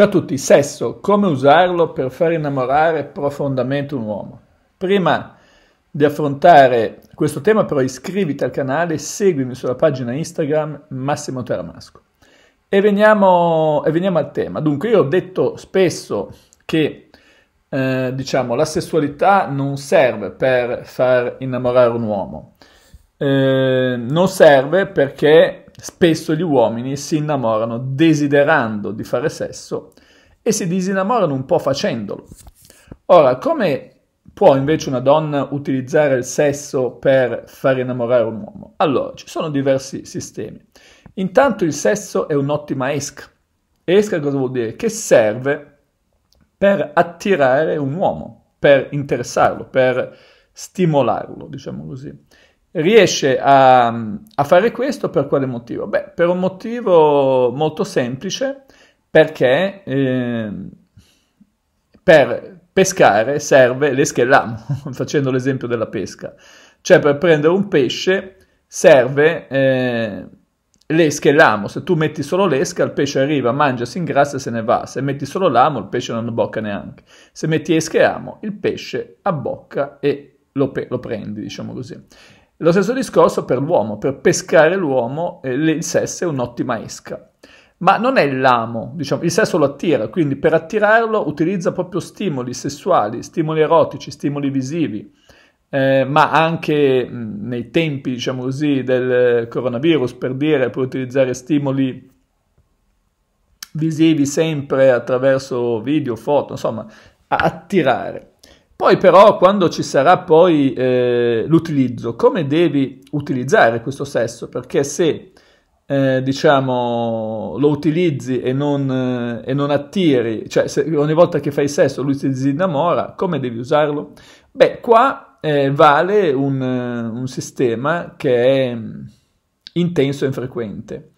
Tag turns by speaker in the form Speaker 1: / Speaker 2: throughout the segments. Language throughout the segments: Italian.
Speaker 1: Ciao a tutti, sesso, come usarlo per far innamorare profondamente un uomo? Prima di affrontare questo tema però iscriviti al canale, e seguimi sulla pagina Instagram Massimo Taramasco. E veniamo, e veniamo al tema. Dunque io ho detto spesso che eh, diciamo, la sessualità non serve per far innamorare un uomo. Eh, non serve perché Spesso gli uomini si innamorano desiderando di fare sesso e si disinnamorano un po' facendolo. Ora, come può invece una donna utilizzare il sesso per far innamorare un uomo? Allora, ci sono diversi sistemi. Intanto il sesso è un'ottima esca. Esca cosa vuol dire? Che serve per attirare un uomo, per interessarlo, per stimolarlo, diciamo così riesce a, a, fare questo per quale motivo? Beh, per un motivo molto semplice, perché eh, per pescare serve l'eschellamo, facendo l'esempio della pesca. Cioè per prendere un pesce serve eh, l'esca e l'amo. Se tu metti solo l'esca, il pesce arriva, mangia, si ingrassa e se ne va. Se metti solo l'amo, il pesce non abbocca neanche. Se metti esca e amo, il pesce abbocca e lo, lo prendi, diciamo così. Lo stesso discorso per l'uomo, per pescare l'uomo eh, il sesso è un'ottima esca. Ma non è l'amo, diciamo, il sesso lo attira, quindi per attirarlo utilizza proprio stimoli sessuali, stimoli erotici, stimoli visivi, eh, ma anche mh, mm, nei tempi, diciamo così, del coronavirus, per dire, puoi utilizzare stimoli visivi sempre attraverso video, foto, insomma, attirare. Poi però quando ci sarà poi eh, l'utilizzo, come devi utilizzare questo sesso? Perché se eh, diciamo, lo utilizzi e non, eh, e non attiri, cioè se ogni volta che fai sesso lui si innamora, come devi usarlo? Beh, qua eh, vale un, eh, un sistema che è mm, intenso e infrequente.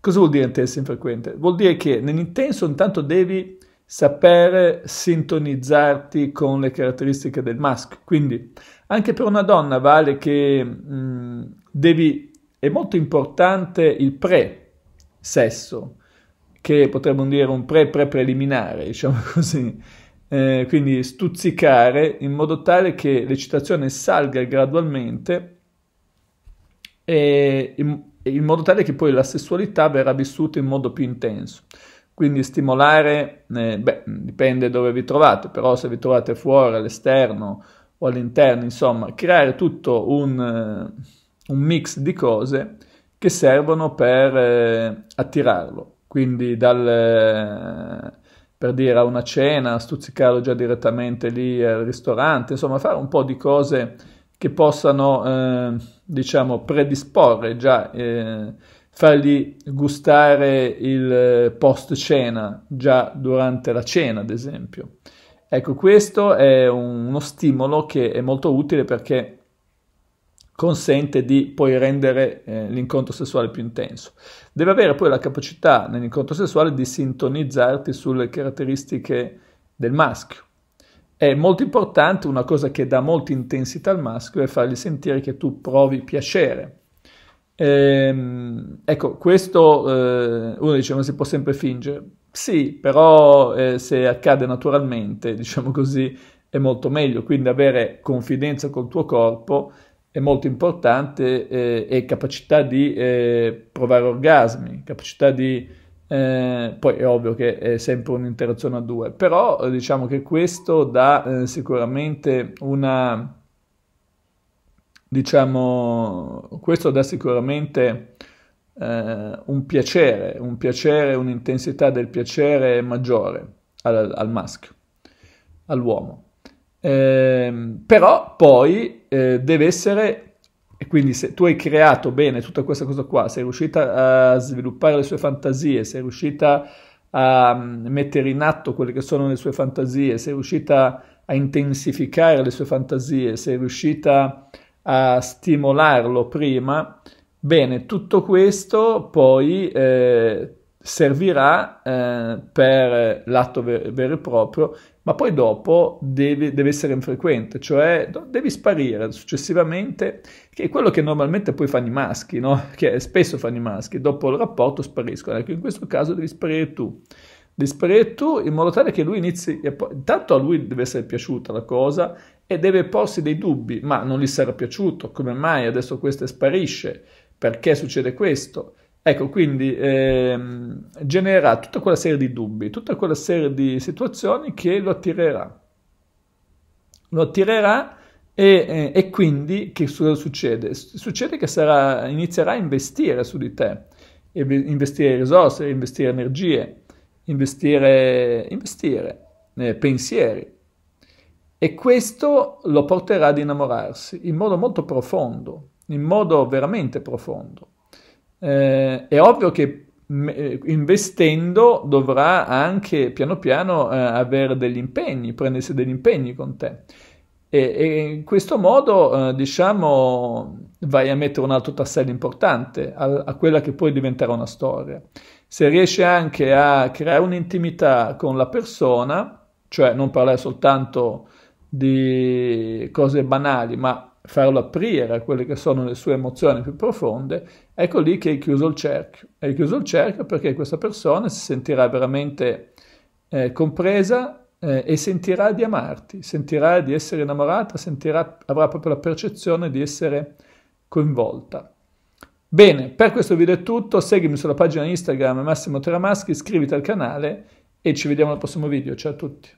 Speaker 1: Cosa vuol dire intenso e infrequente? Vuol dire che nell'intenso intanto devi sapere sintonizzarti con le caratteristiche del maschio. Quindi anche per una donna vale che mh, mm, devi, è molto importante il pre-sesso, che potremmo dire un pre-pre-preliminare, diciamo così. Eh, quindi stuzzicare in modo tale che l'eccitazione salga gradualmente e in, in modo tale che poi la sessualità verrà vissuta in modo più intenso. Quindi stimolare, eh, beh, dipende dove vi trovate, però se vi trovate fuori, all'esterno o all'interno, insomma, creare tutto un, eh, un mix di cose che servono per eh, attirarlo. Quindi dal, eh, per dire a una cena, stuzzicarlo già direttamente lì al ristorante, insomma fare un po' di cose che possano, eh, diciamo, predisporre già eh, fargli gustare il eh, post cena, già durante la cena ad esempio. Ecco, questo è uno stimolo che è molto utile perché consente di poi rendere eh, l'incontro sessuale più intenso. Deve avere poi la capacità nell'incontro sessuale di sintonizzarti sulle caratteristiche del maschio. È molto importante, una cosa che dà molta intensità al maschio è fargli sentire che tu provi piacere Ehm, ecco, questo eh, uno dice non si può sempre fingere. Sì, però eh, se accade naturalmente, diciamo così, è molto meglio. Quindi avere confidenza col tuo corpo è molto importante eh, e capacità di eh, provare orgasmi, capacità di... Eh, poi è ovvio che è sempre un'interazione a due, però diciamo che questo dà eh, sicuramente una diciamo, questo dà sicuramente eh, un piacere, un piacere, un'intensità del piacere maggiore al, al maschio, all'uomo. Eh, però poi eh, deve essere, e quindi se tu hai creato bene tutta questa cosa qua, sei riuscita a sviluppare le sue fantasie, sei riuscita a mm, mettere in atto quelle che sono le sue fantasie, sei riuscita a intensificare le sue fantasie, sei riuscita a a stimolarlo prima. Bene, tutto questo poi eh, servirà eh, per l'atto ver- vero e proprio, ma poi dopo deve, deve essere infrequente, cioè do- devi sparire successivamente, che è quello che normalmente poi fanno i maschi, no? che spesso fanno i maschi, dopo il rapporto spariscono, ecco in questo caso devi sparire tu, devi in modo tale che lui inizi, intanto a lui deve essere piaciuta la cosa e deve porsi dei dubbi, ma non gli sarà piaciuto, come mai adesso questo sparisce, perché succede questo? Ecco, quindi ehm, genererà tutta quella serie di dubbi, tutta quella serie di situazioni che lo attirerà. Lo attirerà e, eh, e quindi che cosa succede? Succede che sarà, inizierà a investire su di te, investire risorse, investire energie, investire, investire eh, pensieri, e questo lo porterà ad innamorarsi in modo molto profondo, in modo veramente profondo. Eh, è ovvio che mm, eh, investendo dovrà anche piano piano eh, avere degli impegni, prendersi degli impegni con te. E, e in questo modo, eh, diciamo, vai a mettere un altro tassello importante a, a quella che poi diventerà una storia. Se riesci anche a creare un'intimità con la persona, cioè non parlare soltanto di cose banali, ma farlo aprire a quelle che sono le sue emozioni più profonde, ecco lì che hai chiuso il cerchio. Hai chiuso il cerchio perché questa persona si sentirà veramente eh, compresa eh, e sentirà di amarti, sentirà di essere innamorata, sentirà, avrà proprio la percezione di essere coinvolta. Bene, per questo video è tutto, seguimi sulla pagina Instagram Massimo Teramaschi, iscriviti al canale e ci vediamo al prossimo video. Ciao a tutti!